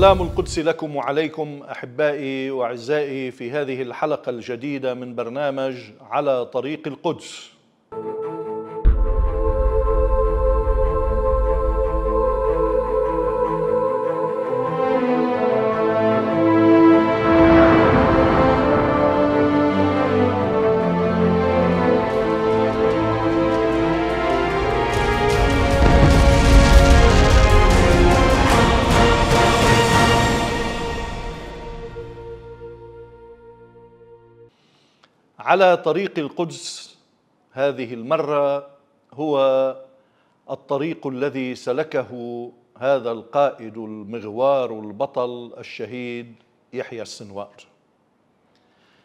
السلام القدس لكم وعليكم احبائي واعزائي في هذه الحلقه الجديده من برنامج على طريق القدس على طريق القدس هذه المره هو الطريق الذي سلكه هذا القائد المغوار البطل الشهيد يحيى السنوار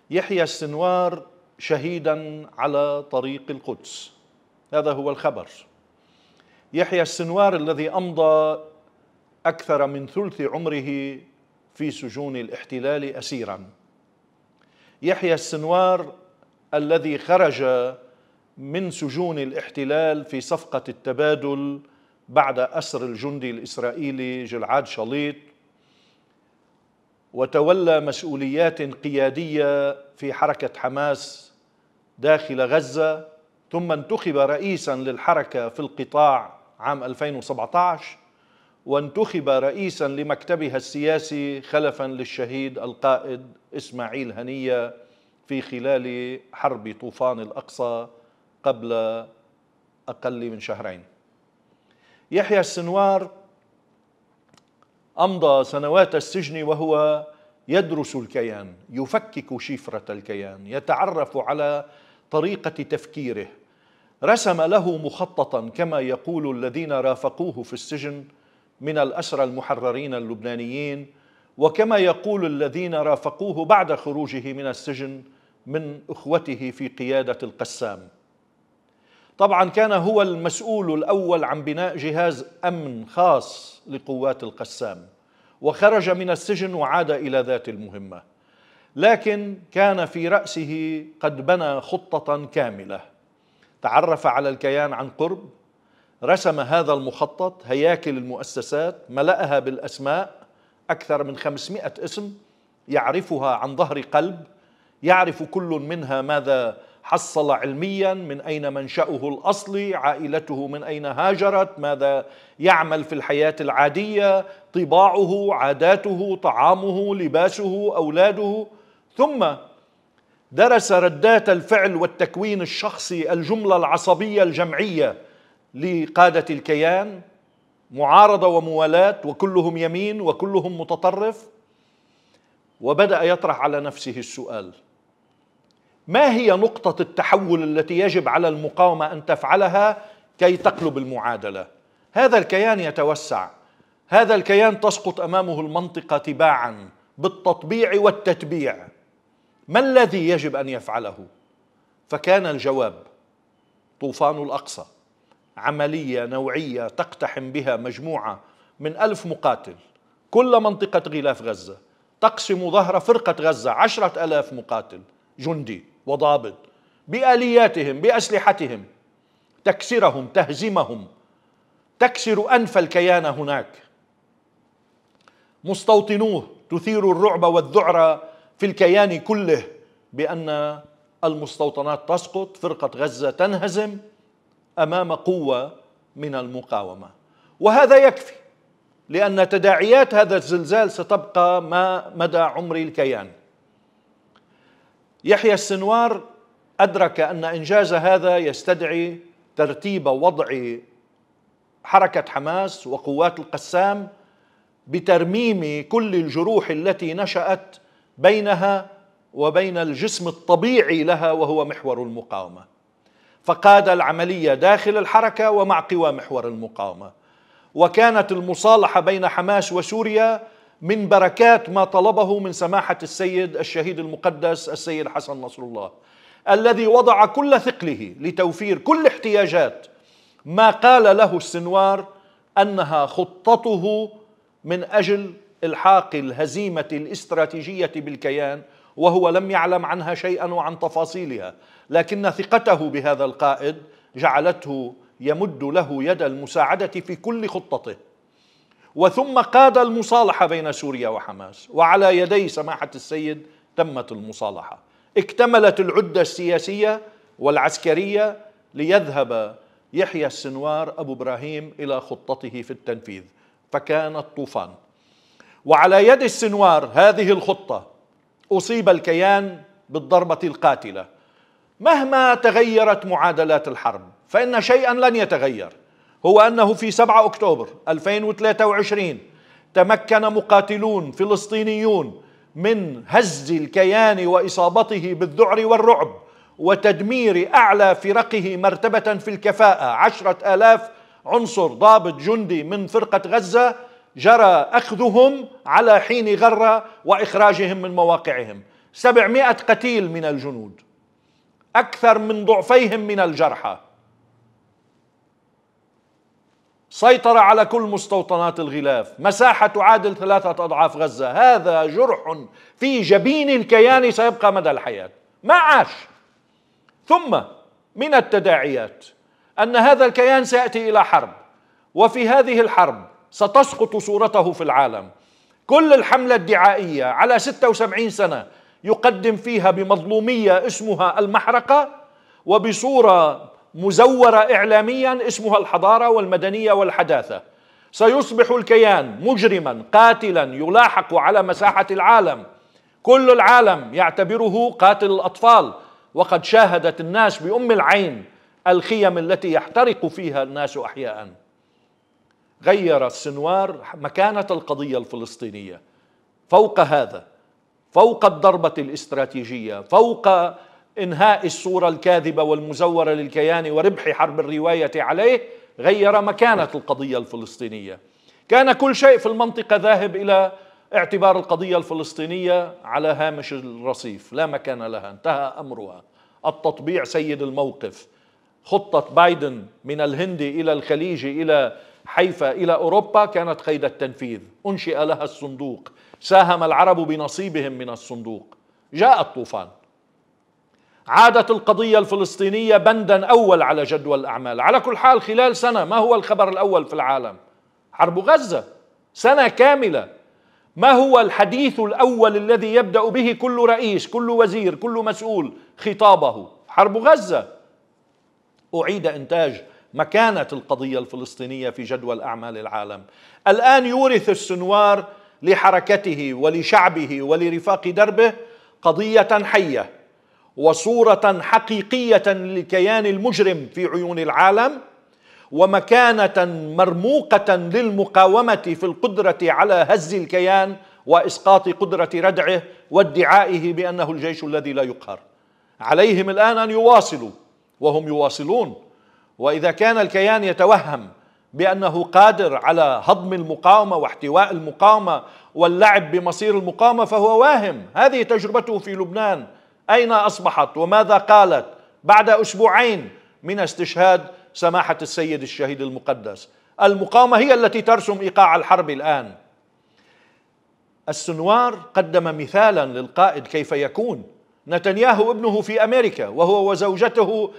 يحيى السنوار شهيدا على طريق القدس هذا هو الخبر يحيى السنوار الذي امضى اكثر من ثلث عمره في سجون الاحتلال اسيرا يحيى السنوار الذي خرج من سجون الاحتلال في صفقة التبادل بعد أسر الجندي الإسرائيلي جلعاد شليط وتولى مسؤوليات قيادية في حركة حماس داخل غزة ثم انتخب رئيسا للحركة في القطاع عام 2017 وانتخب رئيسا لمكتبها السياسي خلفا للشهيد القائد إسماعيل هنيه في خلال حرب طوفان الأقصى قبل أقل من شهرين يحيى السنوار أمضى سنوات السجن وهو يدرس الكيان يفكك شفرة الكيان يتعرف على طريقة تفكيره رسم له مخططا كما يقول الذين رافقوه في السجن من الأسرى المحررين اللبنانيين وكما يقول الذين رافقوه بعد خروجه من السجن من اخوته في قياده القسام طبعا كان هو المسؤول الاول عن بناء جهاز امن خاص لقوات القسام وخرج من السجن وعاد الى ذات المهمه لكن كان في راسه قد بنى خطه كامله تعرف على الكيان عن قرب رسم هذا المخطط هياكل المؤسسات ملأها بالأسماء أكثر من 500 اسم يعرفها عن ظهر قلب يعرف كل منها ماذا حصل علميا من أين منشأه الأصلي عائلته من أين هاجرت ماذا يعمل في الحياة العادية طباعه عاداته طعامه لباسه أولاده ثم درس ردات الفعل والتكوين الشخصي الجملة العصبية الجمعية لقادة الكيان معارضة وموالاة وكلهم يمين وكلهم متطرف وبدأ يطرح على نفسه السؤال ما هي نقطة التحول التي يجب على المقاومة أن تفعلها كي تقلب المعادلة هذا الكيان يتوسع هذا الكيان تسقط أمامه المنطقة تباعا بالتطبيع والتتبيع ما الذي يجب أن يفعله؟ فكان الجواب طوفان الأقصى عملية نوعية تقتحم بها مجموعة من ألف مقاتل كل منطقة غلاف غزة تقسم ظهر فرقة غزة عشرة ألاف مقاتل جندي وضابط بآلياتهم بأسلحتهم تكسرهم تهزمهم تكسر أنف الكيان هناك مستوطنوه تثير الرعب والذعر في الكيان كله بأن المستوطنات تسقط فرقة غزة تنهزم أمام قوة من المقاومة وهذا يكفي لأن تداعيات هذا الزلزال ستبقى ما مدى عمر الكيان يحيى السنوار أدرك أن إنجاز هذا يستدعي ترتيب وضع حركة حماس وقوات القسام بترميم كل الجروح التي نشأت بينها وبين الجسم الطبيعي لها وهو محور المقاومة فقاد العملية داخل الحركة ومع قوى محور المقاومة وكانت المصالحة بين حماس وسوريا من بركات ما طلبه من سماحة السيد الشهيد المقدس السيد حسن نصر الله الذي وضع كل ثقله لتوفير كل احتياجات ما قال له السنوار أنها خطته من أجل إلحاق الهزيمة الاستراتيجية بالكيان وهو لم يعلم عنها شيئا وعن تفاصيلها لكن ثقته بهذا القائد جعلته يمد له يد المساعدة في كل خطته وثم قاد المصالحة بين سوريا وحماس وعلى يدي سماحة السيد تمت المصالحة اكتملت العدة السياسية والعسكرية ليذهب يحيى السنوار أبو إبراهيم إلى خطته في التنفيذ فكان الطوفان وعلى يد السنوار هذه الخطة أصيب الكيان بالضربة القاتلة مهما تغيرت معادلات الحرب فإن شيئا لن يتغير هو أنه في 7 أكتوبر 2023 تمكن مقاتلون فلسطينيون من هز الكيان وإصابته بالذعر والرعب وتدمير أعلى فرقه مرتبة في الكفاءة عشرة آلاف عنصر ضابط جندي من فرقة غزة جرى أخذهم على حين غرة وإخراجهم من مواقعهم سبعمائة قتيل من الجنود أكثر من ضعفيهم من الجرحى سيطر على كل مستوطنات الغلاف مساحة تعادل ثلاثة أضعاف غزة هذا جرح في جبين الكيان سيبقى مدى الحياة ما عاش ثم من التداعيات أن هذا الكيان سيأتي إلى حرب وفي هذه الحرب ستسقط صورته في العالم كل الحملة الدعائية على 76 سنة يقدم فيها بمظلومية اسمها المحرقة وبصورة مزورة إعلاميا اسمها الحضارة والمدنية والحداثة سيصبح الكيان مجرما قاتلا يلاحق على مساحة العالم كل العالم يعتبره قاتل الأطفال وقد شاهدت الناس بأم العين الخيم التي يحترق فيها الناس أحياء غير السنوار مكانة القضية الفلسطينية فوق هذا فوق الضربة الاستراتيجية فوق إنهاء الصورة الكاذبة والمزورة للكيان وربح حرب الرواية عليه غير مكانة القضية الفلسطينية كان كل شيء في المنطقة ذاهب إلى اعتبار القضية الفلسطينية على هامش الرصيف لا مكان لها انتهى أمرها التطبيع سيد الموقف خطة بايدن من الهند إلى الخليج إلى حيفا إلى أوروبا كانت قيد التنفيذ أنشئ لها الصندوق ساهم العرب بنصيبهم من الصندوق جاء الطوفان عادت القضية الفلسطينية بندا أول على جدول الأعمال على كل حال خلال سنة ما هو الخبر الأول في العالم حرب غزة سنة كاملة ما هو الحديث الأول الذي يبدأ به كل رئيس كل وزير كل مسؤول خطابه حرب غزة أعيد إنتاج مكانة القضية الفلسطينية في جدول أعمال العالم الآن يورث السنوار لحركته ولشعبه ولرفاق دربه قضية حية وصورة حقيقية للكيان المجرم في عيون العالم ومكانة مرموقة للمقاومة في القدرة على هز الكيان وإسقاط قدرة ردعه وادعائه بأنه الجيش الذي لا يقهر عليهم الآن أن يواصلوا وهم يواصلون وإذا كان الكيان يتوهم بأنه قادر على هضم المقاومة واحتواء المقاومة واللعب بمصير المقاومة فهو واهم هذه تجربته في لبنان أين أصبحت وماذا قالت بعد أسبوعين من استشهاد سماحة السيد الشهيد المقدس المقاومة هي التي ترسم إيقاع الحرب الآن السنوار قدم مثالا للقائد كيف يكون نتنياهو ابنه في أمريكا وهو وزوجته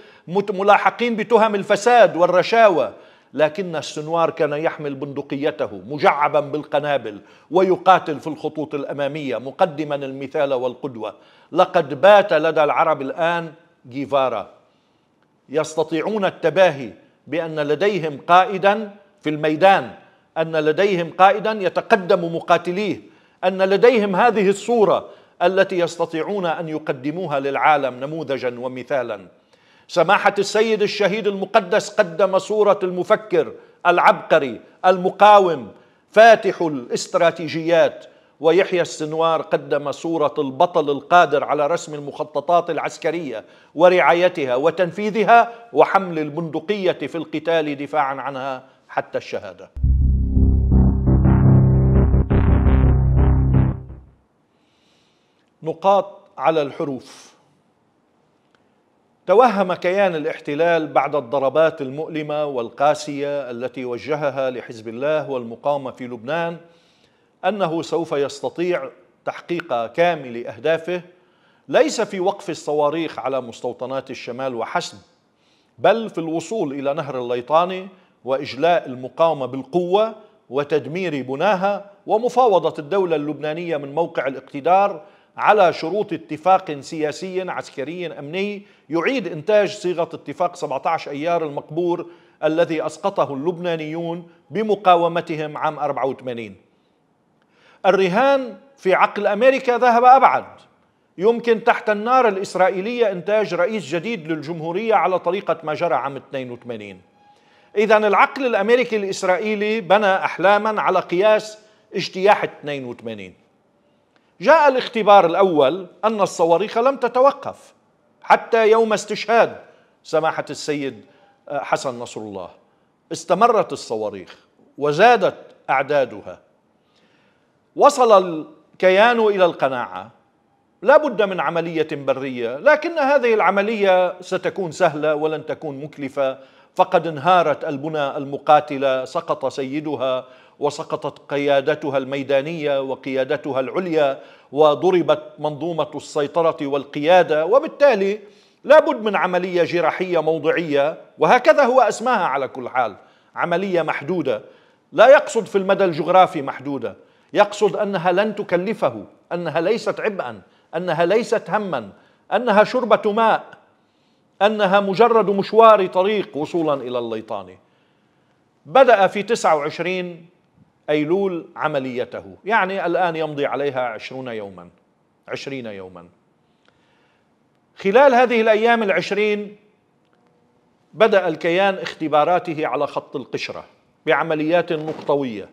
ملاحقين بتهم الفساد والرشاوة لكن السنوار كان يحمل بندقيته مجعبا بالقنابل ويقاتل في الخطوط الأمامية مقدما المثال والقدوة لقد بات لدى العرب الآن جيفارا يستطيعون التباهي بأن لديهم قائدا في الميدان أن لديهم قائدا يتقدم مقاتليه أن لديهم هذه الصورة التي يستطيعون أن يقدموها للعالم نموذجا ومثالا سماحة السيد الشهيد المقدس قدم صورة المفكر العبقري المقاوم فاتح الاستراتيجيات ويحيى السنوار قدم صورة البطل القادر على رسم المخططات العسكرية ورعايتها وتنفيذها وحمل البندقية في القتال دفاعا عنها حتى الشهادة نقاط على الحروف توهم كيان الاحتلال بعد الضربات المؤلمة والقاسية التي وجهها لحزب الله والمقاومة في لبنان انه سوف يستطيع تحقيق كامل اهدافه ليس في وقف الصواريخ على مستوطنات الشمال وحسب بل في الوصول الى نهر الليطاني واجلاء المقاومه بالقوه وتدمير بناها ومفاوضه الدوله اللبنانيه من موقع الاقتدار على شروط اتفاق سياسي عسكري امني يعيد انتاج صيغه اتفاق 17 ايار المقبور الذي اسقطه اللبنانيون بمقاومتهم عام 84 الرهان في عقل أمريكا ذهب أبعد يمكن تحت النار الإسرائيلية إنتاج رئيس جديد للجمهورية على طريقة ما جرى عام 82 إذا العقل الأمريكي الإسرائيلي بنى أحلاما على قياس اجتياح 82 جاء الاختبار الأول أن الصواريخ لم تتوقف حتى يوم استشهاد سماحة السيد آه، حسن نصر الله استمرت الصواريخ وزادت أعدادها وصل الكيان إلى القناعة لا بد من عملية برية لكن هذه العملية ستكون سهلة ولن تكون مكلفة فقد انهارت البنى المقاتلة سقط سيدها وسقطت قيادتها الميدانية وقيادتها العليا وضربت منظومة السيطرة والقيادة وبالتالي لابد من عملية جراحية موضعية وهكذا هو أسماها على كل حال عملية محدودة لا يقصد في المدى الجغرافي محدودة يقصد أنها لن تكلفه أنها ليست عبئا أنها ليست هما أنها شربة ماء أنها مجرد مشوار طريق وصولا إلى الليطانة بدأ في 29 أيلول عمليته يعني الآن يمضي عليها 20 يوما 20 يوما خلال هذه الأيام العشرين بدأ الكيان اختباراته على خط القشرة بعمليات نقطوية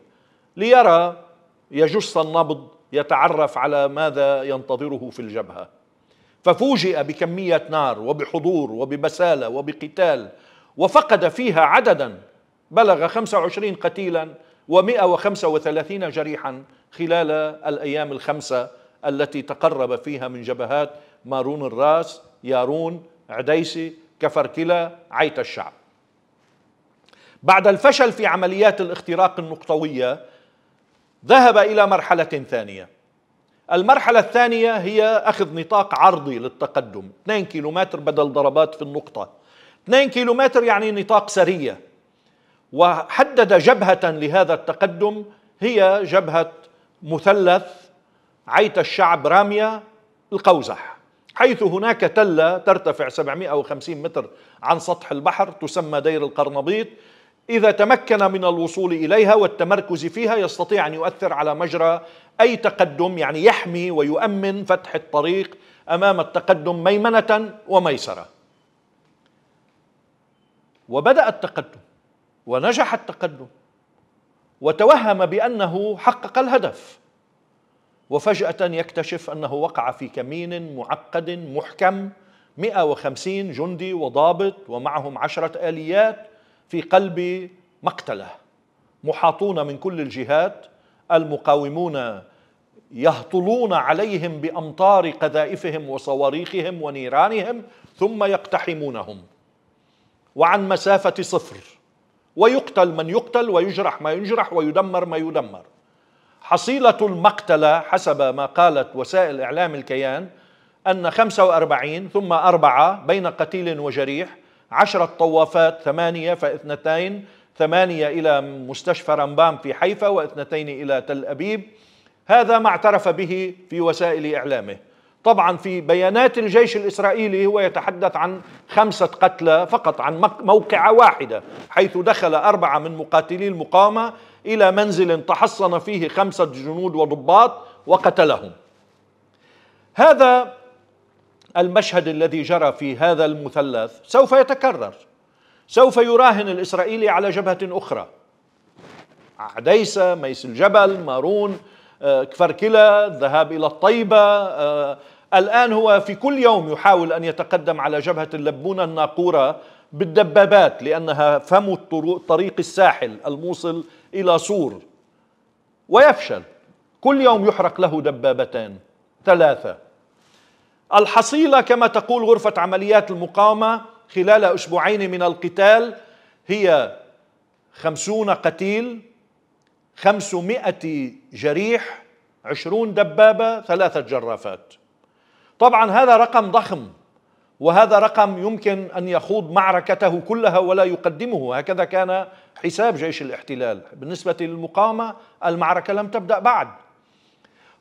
ليرى يجس النبض يتعرف على ماذا ينتظره في الجبهة ففوجئ بكمية نار وبحضور وببسالة وبقتال وفقد فيها عددا بلغ 25 قتيلا و135 جريحا خلال الأيام الخمسة التي تقرب فيها من جبهات مارون الراس يارون عديسي كفركلا عيت الشعب بعد الفشل في عمليات الاختراق النقطوية ذهب الى مرحله ثانيه المرحله الثانيه هي اخذ نطاق عرضي للتقدم 2 كيلومتر بدل ضربات في النقطه 2 كيلومتر يعني نطاق سريه وحدد جبهه لهذا التقدم هي جبهه مثلث عيت الشعب راميه القوزح حيث هناك تله ترتفع 750 متر عن سطح البحر تسمى دير القرنبيط إذا تمكن من الوصول إليها والتمركز فيها يستطيع أن يؤثر على مجرى أي تقدم يعني يحمي ويؤمن فتح الطريق أمام التقدم ميمنة وميسرة وبدأ التقدم ونجح التقدم وتوهم بأنه حقق الهدف وفجأة يكتشف أنه وقع في كمين معقد محكم 150 جندي وضابط ومعهم عشرة آليات في قلب مقتله محاطون من كل الجهات المقاومون يهطلون عليهم بامطار قذائفهم وصواريخهم ونيرانهم ثم يقتحمونهم وعن مسافه صفر ويقتل من يقتل ويجرح ما ينجرح ويدمر ما يدمر حصيله المقتله حسب ما قالت وسائل اعلام الكيان ان 45 ثم اربعه بين قتيل وجريح عشرة طوافات ثمانية فاثنتين ثمانية إلى مستشفى رمبام في حيفا واثنتين إلى تل أبيب هذا ما اعترف به في وسائل إعلامه طبعا في بيانات الجيش الإسرائيلي هو يتحدث عن خمسة قتلى فقط عن موقعة واحدة حيث دخل أربعة من مقاتلي المقاومة إلى منزل تحصن فيه خمسة جنود وضباط وقتلهم هذا المشهد الذي جرى في هذا المثلث سوف يتكرر سوف يراهن الإسرائيلي على جبهة أخرى عديسة ميس الجبل مارون آه، كفركلا الذهاب إلى الطيبة آه، الآن هو في كل يوم يحاول أن يتقدم على جبهة اللبونة الناقورة بالدبابات لأنها فم طريق الساحل الموصل إلى سور ويفشل كل يوم يحرق له دبابتان ثلاثة الحصيلة كما تقول غرفة عمليات المقاومة خلال أسبوعين من القتال هي خمسون قتيل خمسمائة جريح عشرون دبابة ثلاثة جرافات طبعا هذا رقم ضخم وهذا رقم يمكن أن يخوض معركته كلها ولا يقدمه هكذا كان حساب جيش الاحتلال بالنسبة للمقاومة المعركة لم تبدأ بعد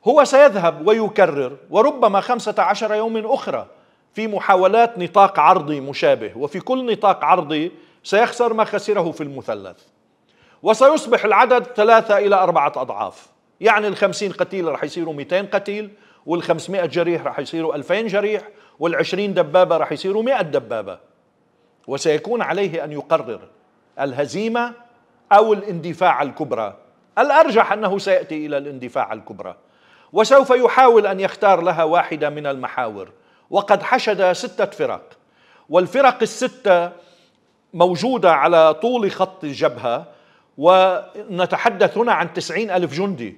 هو سيذهب ويكرر وربما خمسة عشر يوم أخرى في محاولات نطاق عرضي مشابه وفي كل نطاق عرضي سيخسر ما خسره في المثلث وسيصبح العدد ثلاثة إلى أربعة أضعاف يعني الخمسين قتيل رح يصيروا 200 قتيل والخمسمائة جريح رح يصيروا 2000 جريح والعشرين دبابة رح يصيروا 100 دبابة وسيكون عليه أن يقرر الهزيمة أو الاندفاع الكبرى الأرجح أنه سيأتي إلى الاندفاع الكبرى وسوف يحاول أن يختار لها واحدة من المحاور وقد حشد ستة فرق والفرق الستة موجودة على طول خط الجبهة ونتحدث هنا عن تسعين ألف جندي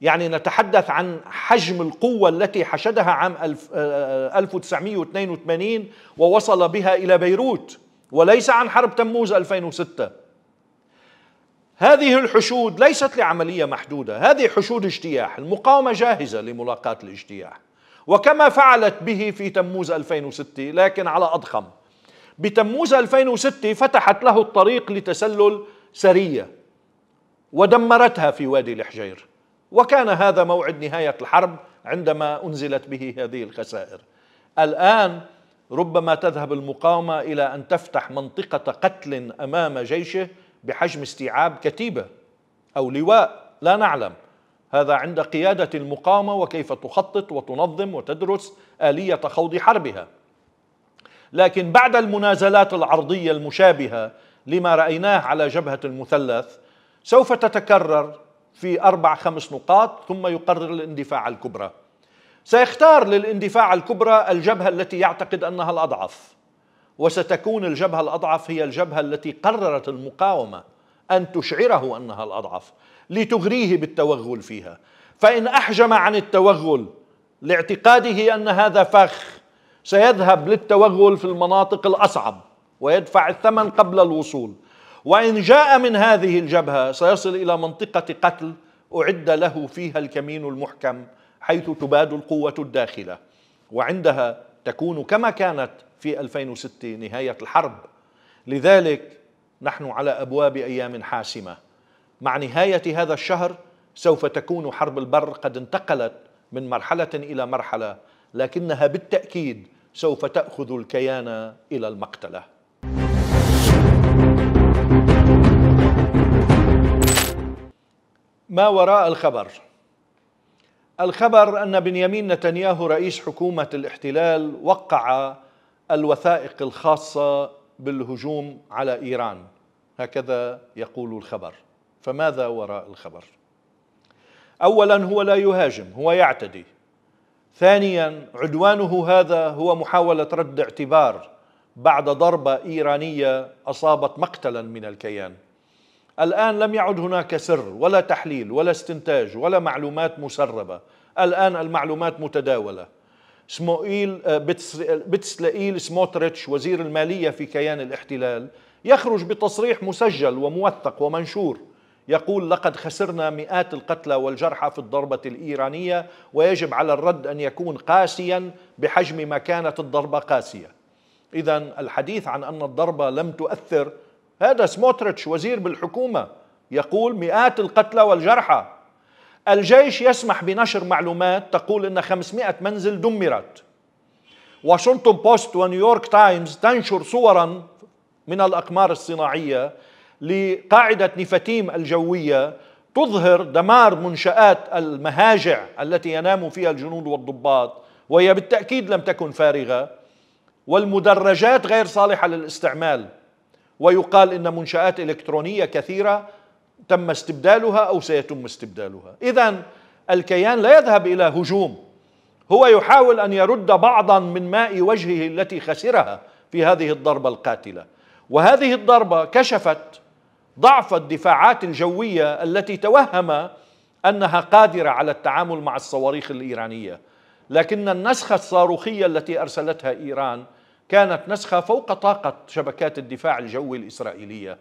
يعني نتحدث عن حجم القوة التي حشدها عام 1982 آه، ووصل بها إلى بيروت وليس عن حرب تموز 2006 هذه الحشود ليست لعملية محدودة هذه حشود اجتياح المقاومة جاهزة لملاقاة الاجتياح وكما فعلت به في تموز 2006 لكن على أضخم بتموز 2006 فتحت له الطريق لتسلل سرية ودمرتها في وادي الحجير وكان هذا موعد نهاية الحرب عندما أنزلت به هذه الخسائر الآن ربما تذهب المقاومة إلى أن تفتح منطقة قتل أمام جيشه بحجم استيعاب كتيبة أو لواء لا نعلم هذا عند قيادة المقاومة وكيف تخطط وتنظم وتدرس آلية خوض حربها لكن بعد المنازلات العرضية المشابهة لما رأيناه على جبهة المثلث سوف تتكرر في أربع خمس نقاط ثم يقرر الاندفاع الكبرى سيختار للاندفاع الكبرى الجبهة التي يعتقد أنها الأضعف وستكون الجبهة الأضعف هي الجبهة التي قررت المقاومة أن تشعره أنها الأضعف لتغريه بالتوغل فيها فإن أحجم عن التوغل لاعتقاده أن هذا فخ سيذهب للتوغل في المناطق الأصعب ويدفع الثمن قبل الوصول وإن جاء من هذه الجبهة سيصل إلى منطقة قتل أعد له فيها الكمين المحكم حيث تباد القوة الداخلة وعندها تكون كما كانت في 2006 نهاية الحرب لذلك نحن على أبواب أيام حاسمة مع نهاية هذا الشهر سوف تكون حرب البر قد انتقلت من مرحلة إلى مرحلة لكنها بالتأكيد سوف تأخذ الكيان إلى المقتله ما وراء الخبر الخبر أن بنيامين نتنياهو رئيس حكومة الاحتلال وقع الوثائق الخاصة بالهجوم على إيران هكذا يقول الخبر فماذا وراء الخبر؟ أولا هو لا يهاجم هو يعتدي ثانيا عدوانه هذا هو محاولة رد اعتبار بعد ضربة إيرانية أصابت مقتلا من الكيان الآن لم يعد هناك سر ولا تحليل ولا استنتاج ولا معلومات مسربة الآن المعلومات متداولة سموئيل آه، بتسلائيل سموتريتش وزير المالية في كيان الاحتلال يخرج بتصريح مسجل وموثق ومنشور يقول لقد خسرنا مئات القتلى والجرحى في الضربة الإيرانية ويجب على الرد أن يكون قاسيا بحجم ما كانت الضربة قاسية إذا الحديث عن أن الضربة لم تؤثر هذا سموتريتش وزير بالحكومة يقول مئات القتلى والجرحى الجيش يسمح بنشر معلومات تقول أن 500 منزل دمرت واشنطن بوست ونيويورك تايمز تنشر صورا من الأقمار الصناعية لقاعدة نفتيم الجوية تظهر دمار منشآت المهاجع التي ينام فيها الجنود والضباط وهي بالتأكيد لم تكن فارغة والمدرجات غير صالحة للاستعمال ويقال إن منشآت إلكترونية كثيرة تم استبدالها أو سيتم استبدالها إذا الكيان لا يذهب إلى هجوم هو يحاول أن يرد بعضا من ماء وجهه التي خسرها في هذه الضربة القاتلة وهذه الضربة كشفت ضعف الدفاعات الجوية التي توهم أنها قادرة على التعامل مع الصواريخ الإيرانية لكن النسخة الصاروخية التي أرسلتها إيران كانت نسخة فوق طاقة شبكات الدفاع الجوي الإسرائيلية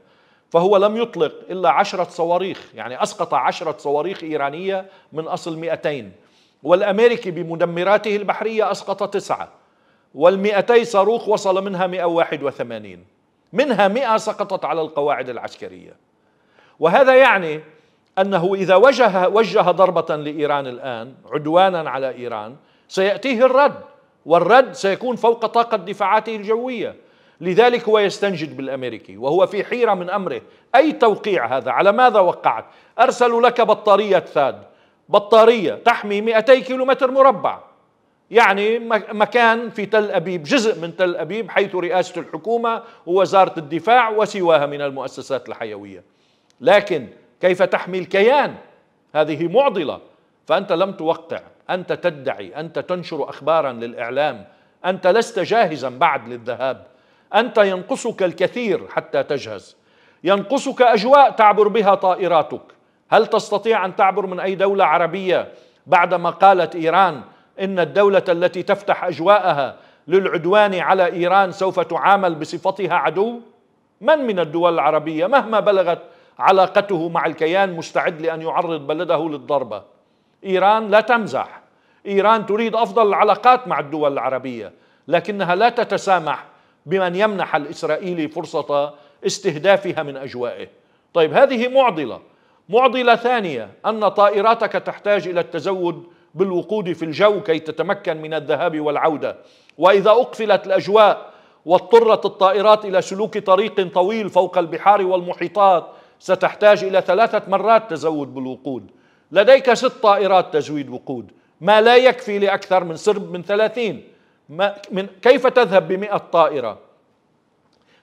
فهو لم يطلق إلا عشرة صواريخ يعني أسقط عشرة صواريخ إيرانية من أصل 200 والأمريكي بمدمراته البحرية أسقط تسعة والمئتي صاروخ وصل منها 181 منها 100 سقطت على القواعد العسكرية وهذا يعني أنه إذا وجه, وجه ضربة لإيران الآن عدوانا على إيران سيأتيه الرد والرد سيكون فوق طاقة دفاعاته الجوية لذلك هو يستنجد بالأمريكي وهو في حيرة من أمره أي توقيع هذا على ماذا وقعت أرسلوا لك بطارية ثاد بطارية تحمي 200 كيلومتر مربع يعني مكان في تل أبيب جزء من تل أبيب حيث رئاسة الحكومة ووزارة الدفاع وسواها من المؤسسات الحيوية لكن كيف تحمي الكيان هذه معضلة فأنت لم توقع أنت تدعي أنت تنشر أخبارا للإعلام أنت لست جاهزا بعد للذهاب أنت ينقصك الكثير حتى تجهز ينقصك أجواء تعبر بها طائراتك هل تستطيع أن تعبر من أي دولة عربية بعدما قالت إيران إن الدولة التي تفتح أجواءها للعدوان على إيران سوف تعامل بصفتها عدو من من الدول العربية مهما بلغت علاقته مع الكيان مستعد لأن يعرض بلده للضربة إيران لا تمزح إيران تريد أفضل العلاقات مع الدول العربية لكنها لا تتسامح بمن يمنح الإسرائيلي فرصة استهدافها من أجوائه طيب هذه معضلة معضلة ثانية أن طائراتك تحتاج إلى التزود بالوقود في الجو كي تتمكن من الذهاب والعودة وإذا أقفلت الأجواء واضطرت الطائرات إلى سلوك طريق طويل فوق البحار والمحيطات ستحتاج إلى ثلاثة مرات تزود بالوقود لديك ست طائرات تزويد وقود ما لا يكفي لأكثر من سرب من ثلاثين ما من كيف تذهب بمئة طائرة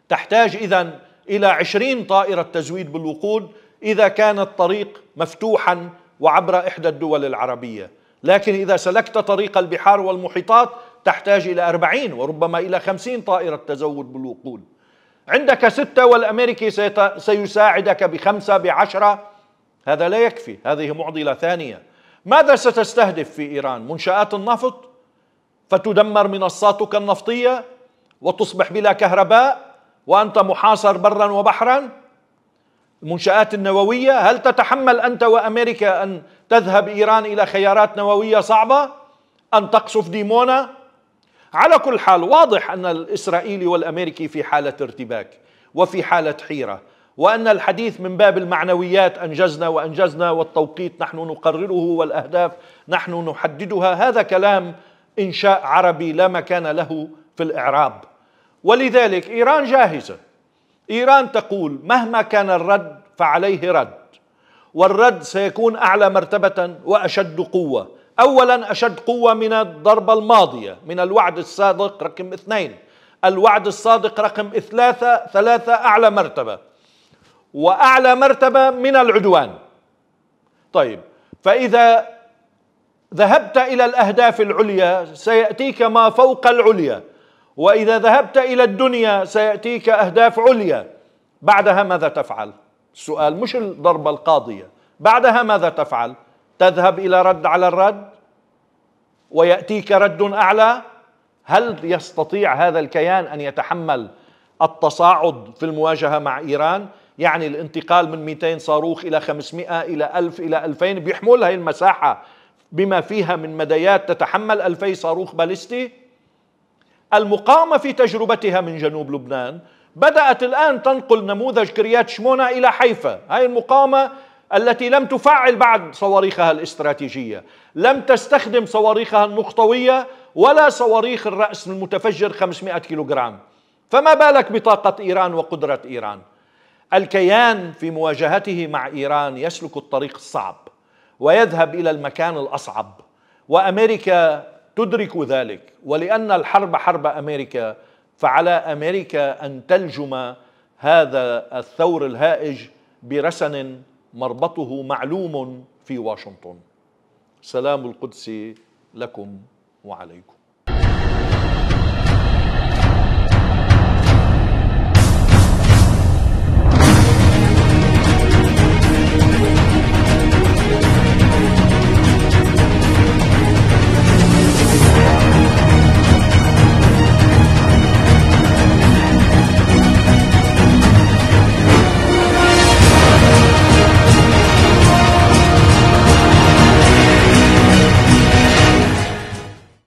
تحتاج إذا إلى عشرين طائرة تزويد بالوقود إذا كان الطريق مفتوحا وعبر إحدى الدول العربية لكن إذا سلكت طريق البحار والمحيطات تحتاج إلى أربعين وربما إلى خمسين طائرة تزود بالوقود عندك ستة والأمريكي سيساعدك بخمسة بعشرة هذا لا يكفي هذه معضلة ثانية ماذا ستستهدف في إيران منشآت النفط فتدمر منصاتك النفطية وتصبح بلا كهرباء وأنت محاصر برا وبحرا المنشآت النووية هل تتحمل أنت وأمريكا أن تذهب إيران إلى خيارات نووية صعبة أن تقصف ديمونا على كل حال واضح أن الإسرائيلي والأمريكي في حالة ارتباك وفي حالة حيرة وأن الحديث من باب المعنويات أنجزنا وأنجزنا والتوقيت نحن نقرره والأهداف نحن نحددها هذا كلام إنشاء عربي لا مكان له في الإعراب ولذلك إيران جاهزة إيران تقول مهما كان الرد فعليه رد والرد سيكون أعلى مرتبة وأشد قوة أولا أشد قوة من الضربة الماضية من الوعد الصادق رقم اثنين الوعد الصادق رقم ثلاثة ثلاثة أعلى مرتبة وأعلى مرتبة من العدوان طيب فإذا ذهبت إلى الأهداف العليا سيأتيك ما فوق العليا وإذا ذهبت إلى الدنيا سيأتيك أهداف عليا بعدها ماذا تفعل؟ السؤال مش الضربة القاضية بعدها ماذا تفعل؟ تذهب إلى رد على الرد ويأتيك رد أعلى هل يستطيع هذا الكيان أن يتحمل التصاعد في المواجهة مع إيران؟ يعني الانتقال من 200 صاروخ إلى 500 إلى 1000 إلى 2000 بيحمل هاي المساحة بما فيها من مديات تتحمل ألفي صاروخ باليستي المقاومة في تجربتها من جنوب لبنان بدأت الآن تنقل نموذج كريات شمونة إلى حيفا هاي المقاومة التي لم تفعل بعد صواريخها الاستراتيجية لم تستخدم صواريخها النقطوية ولا صواريخ الرأس المتفجر 500 كيلوغرام فما بالك بطاقة إيران وقدرة إيران الكيان في مواجهته مع إيران يسلك الطريق الصعب ويذهب إلى المكان الأصعب وأمريكا تدرك ذلك ولأن الحرب حرب أمريكا فعلى أمريكا أن تلجم هذا الثور الهائج برسن مربطه معلوم في واشنطن سلام القدس لكم وعليكم